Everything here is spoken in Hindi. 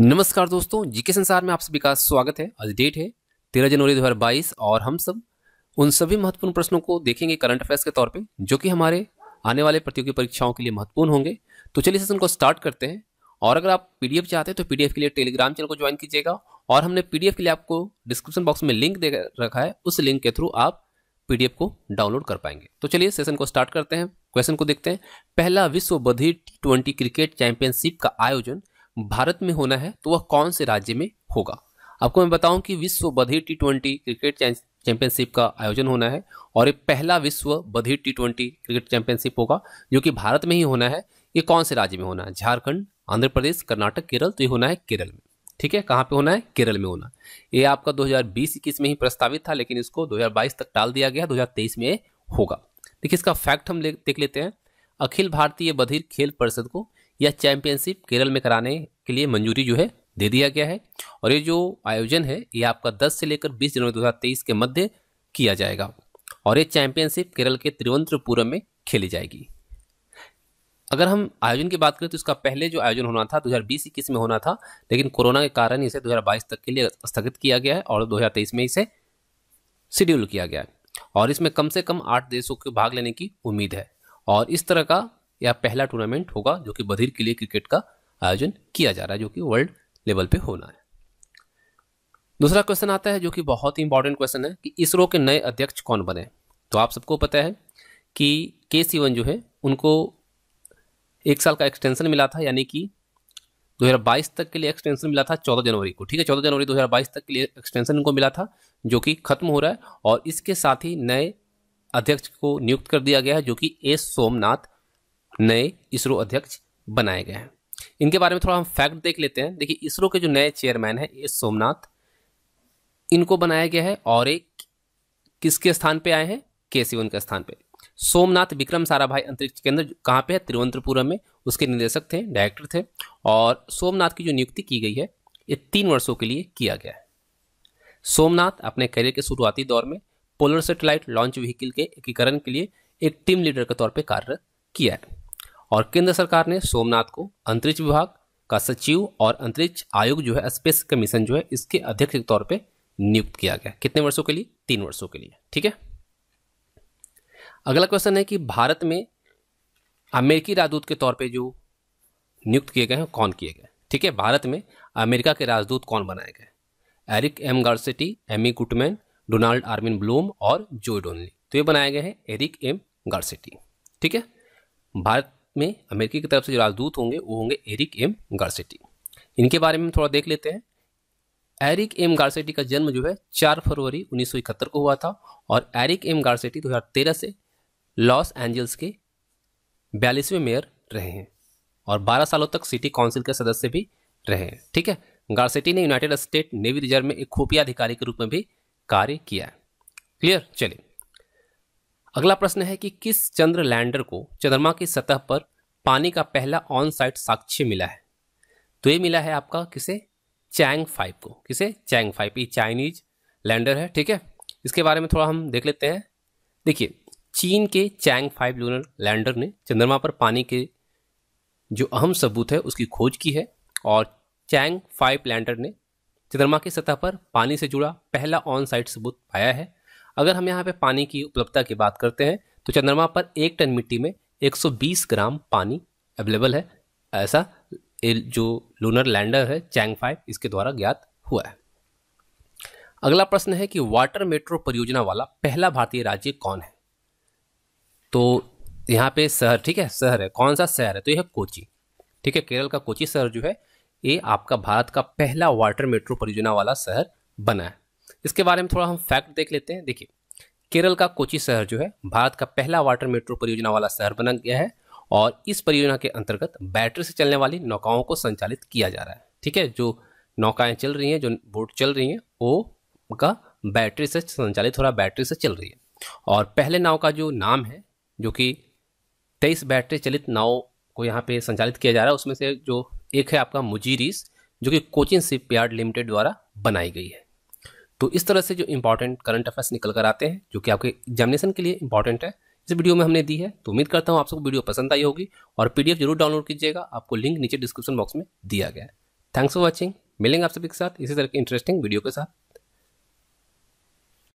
नमस्कार दोस्तों जीके संसार में आप सभी का स्वागत है आज डेट है तेरह जनवरी दो हजार बाईस और हम सब उन सभी महत्वपूर्ण प्रश्नों को देखेंगे करंट अफेयर्स के तौर पे जो कि हमारे आने वाले प्रतियोगी परीक्षाओं के लिए महत्वपूर्ण होंगे तो चलिए सेशन को स्टार्ट करते हैं और अगर आप पीडीएफ चाहते हैं तो पीडीएफ के लिए टेलीग्राम चैनल को ज्वाइन कीजिएगा और हमने पीडीएफ के लिए आपको डिस्क्रिप्शन बॉक्स में लिंक दे रखा है उस लिंक के थ्रू आप पीडीएफ को डाउनलोड कर पाएंगे तो चलिए सेशन को स्टार्ट करते हैं क्वेश्चन को देखते हैं पहला विश्व बधिर टी क्रिकेट चैंपियनशिप का आयोजन भारत में होना है तो वह कौन से राज्य में होगा आपको मैं बताऊं कि विश्व बधिर टी ट्वेंटी क्रिकेट चैंपियनशिप का आयोजन होना है और ये पहला विश्व बधिर टी ट्वेंटी क्रिकेट चैंपियनशिप होगा जो कि भारत में ही होना है ये कौन से राज्य में होना है झारखंड आंध्र प्रदेश कर्नाटक केरल तो ये होना है केरल में ठीक है कहाँ पे होना है केरल में होना ये आपका 2020 हजार में ही प्रस्तावित था लेकिन इसको 2022 तक टाल दिया गया 2023 में होगा देखिए इसका फैक्ट हम देख लेते हैं अखिल भारतीय बधिर खेल परिषद को यह चैम्पियनशिप केरल में कराने के लिए मंजूरी जो है दे दिया गया है और ये जो आयोजन है ये आपका 10 से लेकर 20 जनवरी 2023 के मध्य किया जाएगा और ये चैम्पियनशिप केरल के त्रिवंत्रपुरम में खेली जाएगी अगर हम आयोजन की बात करें तो इसका पहले जो आयोजन होना था 2020 इक्कीस में होना था लेकिन कोरोना के कारण इसे 2022 तक के लिए स्थगित किया गया है और 2023 में इसे शेड्यूल किया गया है और इसमें कम से कम आठ देशों के भाग लेने की उम्मीद है और इस तरह का यह पहला टूर्नामेंट होगा जो कि बधिर के लिए क्रिकेट का आयोजन किया जा रहा है जो कि वर्ल्ड लेवल पे होना है दूसरा क्वेश्चन आता है जो कि बहुत ही इंपॉर्टेंट क्वेश्चन है कि इसरो के नए अध्यक्ष कौन बने तो आप सबको पता है कि के सीवन जो है उनको एक साल का एक्सटेंशन मिला था यानी कि 2022 तक के लिए एक्सटेंशन मिला था 14 जनवरी को ठीक है 14 जनवरी 2022 तक के लिए एक्सटेंशन उनको मिला था जो कि खत्म हो रहा है और इसके साथ ही नए अध्यक्ष को नियुक्त कर दिया गया है जो कि एस सोमनाथ नए इसरो अध्यक्ष बनाए गए हैं इनके बारे में थोड़ा हम फैक्ट देख लेते हैं देखिए इसरो के जो नए चेयरमैन हैं एस सोमनाथ इनको बनाया गया है और एक किसके स्थान पे आए हैं के सिवन के स्थान पे सोमनाथ विक्रम साराभाई अंतरिक्ष केंद्र कहाँ पे है तिरुवंतपुरम में उसके निदेशक थे डायरेक्टर थे और सोमनाथ की जो नियुक्ति की गई है ये तीन वर्षों के लिए किया गया है सोमनाथ अपने करियर के शुरुआती दौर में पोलर सेटेलाइट लॉन्च व्हीकल के एकीकरण के लिए एक टीम लीडर के तौर पर कार्य किया है और केंद्र सरकार ने सोमनाथ को अंतरिक्ष विभाग का सचिव और अंतरिक्ष आयोग जो है स्पेस कमीशन जो है इसके अध्यक्ष के तौर पर नियुक्त किया गया कितने वर्षों के लिए तीन वर्षों के लिए ठीक है अगला क्वेश्चन है कि भारत में अमेरिकी राजदूत के तौर पे जो नियुक्त किए गए हैं कौन किए गए ठीक है भारत में अमेरिका के राजदूत कौन बनाए गए Eric M Garcetti Amy Gutmann Donald Armin Blome और जो डोनली तो ये बनाए गए हैं एरिक एम गार्सेटी ठीक है भारत में अमेरिका की तरफ से जो राजदूत होंगे वो होंगे एरिक एम गार्सेटी इनके बारे में थोड़ा देख लेते हैं एरिक एम गार्सेटी का जन्म जो है 4 फरवरी उन्नीस को हुआ था और एरिक एम गार्सेटी 2013 से लॉस एंजल्स के बयालीसवें मेयर रहे हैं और 12 सालों तक सिटी काउंसिल के सदस्य भी रहे हैं ठीक है गार्सेटी ने यूनाइटेड स्टेट नेवी रिजर्व में एक खुफिया अधिकारी के रूप में भी कार्य किया है क्लियर चलिए अगला प्रश्न है कि किस चंद्र लैंडर को चंद्रमा की सतह पर पानी का पहला ऑन साइट साक्ष्य मिला है तो ये मिला है आपका किसे चैंग फाइव को किसे चैंग फाइव ये चाइनीज लैंडर है ठीक है इसके बारे में थोड़ा हम देख लेते हैं देखिए चीन के चैंग फाइव लूनर लैंडर ने चंद्रमा पर पानी के जो अहम सबूत है उसकी खोज की है और चैंग फाइव लैंडर ने चंद्रमा की सतह पर पानी से जुड़ा पहला ऑन साइट सबूत पाया है अगर हम यहाँ पे पानी की उपलब्धता की बात करते हैं तो चंद्रमा पर एक टन मिट्टी में 120 ग्राम पानी अवेलेबल है ऐसा जो लूनर लैंडर है चैंग फाइव इसके द्वारा ज्ञात हुआ है अगला प्रश्न है कि वाटर मेट्रो परियोजना वाला पहला भारतीय राज्य कौन है तो यहाँ पे शहर ठीक है शहर है कौन सा शहर है तो यह कोची ठीक है केरल का कोची शहर जो है ये आपका भारत का पहला वाटर मेट्रो परियोजना वाला शहर बना है इसके बारे में थोड़ा हम फैक्ट देख लेते हैं देखिए केरल का कोची शहर जो है भारत का पहला वाटर मेट्रो परियोजना वाला शहर बना गया है और इस परियोजना के अंतर्गत बैटरी से चलने वाली नौकाओं को संचालित किया जा रहा है ठीक है जो नौकाएं चल रही हैं जो बोट चल रही हैं वो का बैटरी से संचालित हो रहा बैटरी से चल रही है और पहले नाव का जो नाम है जो कि तेईस बैटरी चलित नाव को यहाँ पे संचालित किया जा रहा है उसमें से जो एक है आपका मुजीरिस जो कि कोचिन शिप यार्ड लिमिटेड द्वारा बनाई गई है तो इस तरह से जो इंपॉर्टेंट करंट अफेयर्स निकल कर आते हैं जो कि आपके एग्जामिनेशन के लिए इंपॉर्टेंट है इस वीडियो में हमने दी है तो उम्मीद करता हूँ आपको वीडियो पसंद आई होगी और पीडीएफ जरूर डाउनलोड कीजिएगा आपको लिंक नीचे डिस्क्रिप्शन बॉक्स में दिया गया है थैंक्स फॉर वॉचिंग मिलेंगे आप सभी के साथ इसी तरह की इंटरेस्टिंग वीडियो के साथ